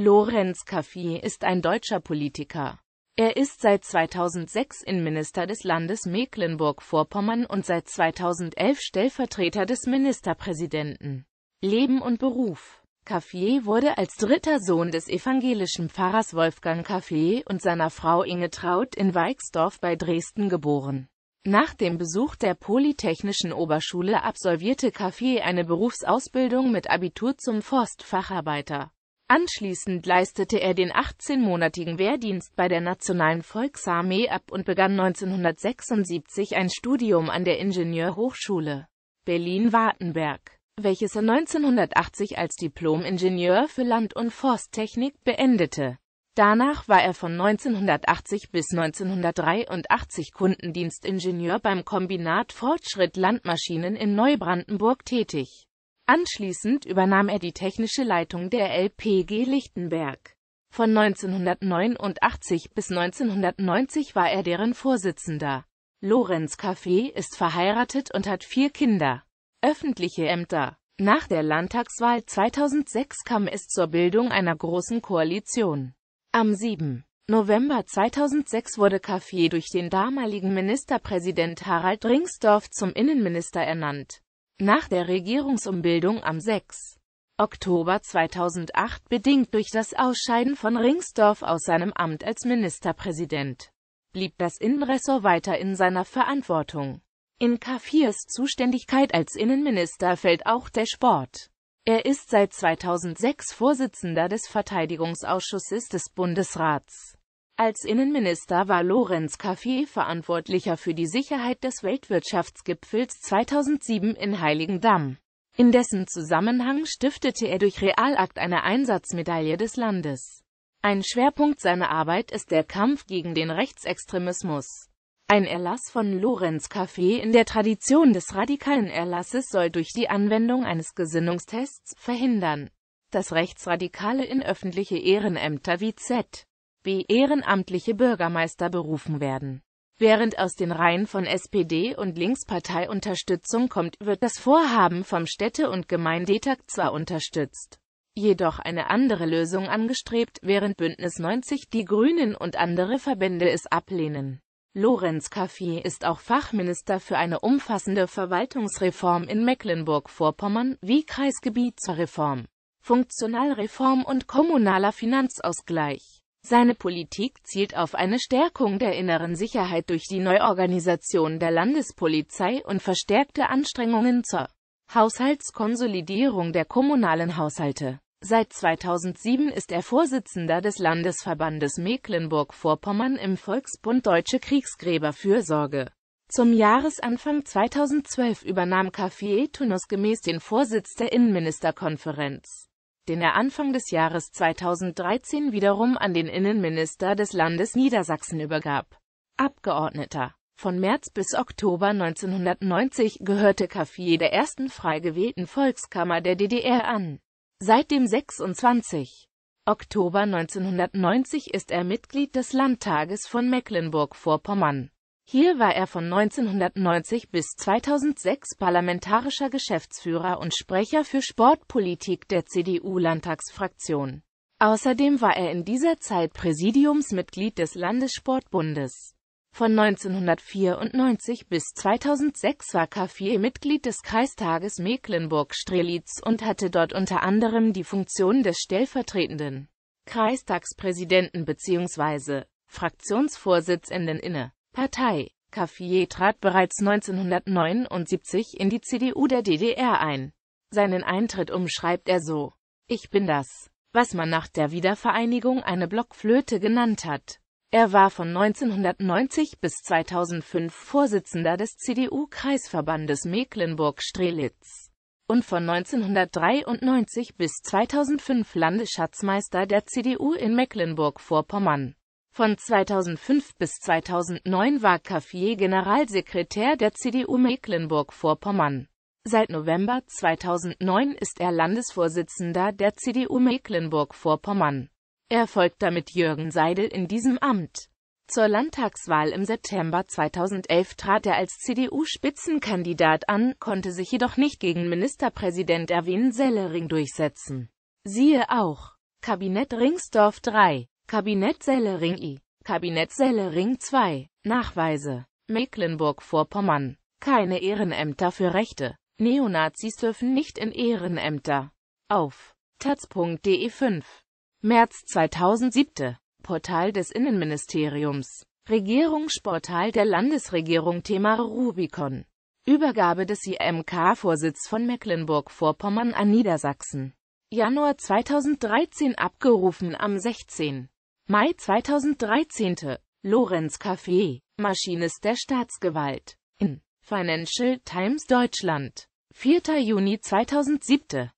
Lorenz Kaffi ist ein deutscher Politiker. Er ist seit 2006 Innenminister des Landes Mecklenburg-Vorpommern und seit 2011 Stellvertreter des Ministerpräsidenten. Leben und Beruf Kaffier wurde als dritter Sohn des evangelischen Pfarrers Wolfgang Kaffier und seiner Frau Inge Traut in Weixdorf bei Dresden geboren. Nach dem Besuch der Polytechnischen Oberschule absolvierte Kaffier eine Berufsausbildung mit Abitur zum Forstfacharbeiter. Anschließend leistete er den 18-monatigen Wehrdienst bei der Nationalen Volksarmee ab und begann 1976 ein Studium an der Ingenieurhochschule Berlin-Wartenberg, welches er 1980 als Diplom-Ingenieur für Land- und Forsttechnik beendete. Danach war er von 1980 bis 1983 Kundendienstingenieur beim Kombinat Fortschritt Landmaschinen in Neubrandenburg tätig Anschließend übernahm er die technische Leitung der LPG Lichtenberg. Von 1989 bis 1990 war er deren Vorsitzender. Lorenz Café ist verheiratet und hat vier Kinder. Öffentliche Ämter Nach der Landtagswahl 2006 kam es zur Bildung einer großen Koalition. Am 7. November 2006 wurde Café durch den damaligen Ministerpräsident Harald Ringsdorf zum Innenminister ernannt. Nach der Regierungsumbildung am 6. Oktober 2008, bedingt durch das Ausscheiden von Ringsdorf aus seinem Amt als Ministerpräsident, blieb das Innenressort weiter in seiner Verantwortung. In Kafirs Zuständigkeit als Innenminister fällt auch der Sport. Er ist seit 2006 Vorsitzender des Verteidigungsausschusses des Bundesrats. Als Innenminister war Lorenz Café verantwortlicher für die Sicherheit des Weltwirtschaftsgipfels 2007 in Heiligendamm. In dessen Zusammenhang stiftete er durch Realakt eine Einsatzmedaille des Landes. Ein Schwerpunkt seiner Arbeit ist der Kampf gegen den Rechtsextremismus. Ein Erlass von Lorenz Café in der Tradition des radikalen Erlasses soll durch die Anwendung eines Gesinnungstests verhindern, dass Rechtsradikale in öffentliche Ehrenämter wie Z ehrenamtliche Bürgermeister berufen werden. Während aus den Reihen von SPD und Linkspartei Unterstützung kommt, wird das Vorhaben vom Städte- und Gemeindetag zwar unterstützt, jedoch eine andere Lösung angestrebt, während Bündnis 90 die Grünen und andere Verbände es ablehnen. Lorenz Kaffee ist auch Fachminister für eine umfassende Verwaltungsreform in Mecklenburg-Vorpommern, wie Kreisgebiet zur Reform, Funktionalreform und kommunaler Finanzausgleich. Seine Politik zielt auf eine Stärkung der inneren Sicherheit durch die Neuorganisation der Landespolizei und verstärkte Anstrengungen zur Haushaltskonsolidierung der kommunalen Haushalte. Seit 2007 ist er Vorsitzender des Landesverbandes Mecklenburg-Vorpommern im Volksbund Deutsche Kriegsgräberfürsorge. Zum Jahresanfang 2012 übernahm Café Tunus gemäß den Vorsitz der Innenministerkonferenz den er Anfang des Jahres 2013 wiederum an den Innenminister des Landes Niedersachsen übergab. Abgeordneter von März bis Oktober 1990 gehörte Cafier der ersten frei gewählten Volkskammer der DDR an. Seit dem 26. Oktober 1990 ist er Mitglied des Landtages von Mecklenburg-Vorpommern. Hier war er von 1990 bis 2006 parlamentarischer Geschäftsführer und Sprecher für Sportpolitik der CDU-Landtagsfraktion. Außerdem war er in dieser Zeit Präsidiumsmitglied des Landessportbundes. Von 1994 bis 2006 war Cafier Mitglied des Kreistages Mecklenburg-Strelitz und hatte dort unter anderem die Funktion des stellvertretenden Kreistagspräsidenten bzw. Fraktionsvorsitzenden inne. Partei. Cafier trat bereits 1979 in die CDU der DDR ein. Seinen Eintritt umschreibt er so. Ich bin das, was man nach der Wiedervereinigung eine Blockflöte genannt hat. Er war von 1990 bis 2005 Vorsitzender des CDU-Kreisverbandes Mecklenburg-Strelitz und von 1993 bis 2005 Landesschatzmeister der CDU in Mecklenburg-Vorpommern. Von 2005 bis 2009 war Caffier Generalsekretär der CDU Mecklenburg-Vorpommern. Seit November 2009 ist er Landesvorsitzender der CDU Mecklenburg-Vorpommern. Er folgt damit Jürgen Seidel in diesem Amt. Zur Landtagswahl im September 2011 trat er als CDU-Spitzenkandidat an, konnte sich jedoch nicht gegen Ministerpräsident Erwin Sellering durchsetzen. Siehe auch Kabinett Ringsdorf 3 Kabinett Sellering I. Kabinett Sellering II. Nachweise. Mecklenburg-Vorpommern. Keine Ehrenämter für Rechte. Neonazis dürfen nicht in Ehrenämter. Auf taz.de 5. März 2007. Portal des Innenministeriums. Regierungsportal der Landesregierung Thema Rubicon. Übergabe des IMK-Vorsitz von Mecklenburg-Vorpommern an Niedersachsen. Januar 2013 abgerufen am 16. Mai 2013. Lorenz Café, Maschinist der Staatsgewalt. In Financial Times Deutschland. 4. Juni 2007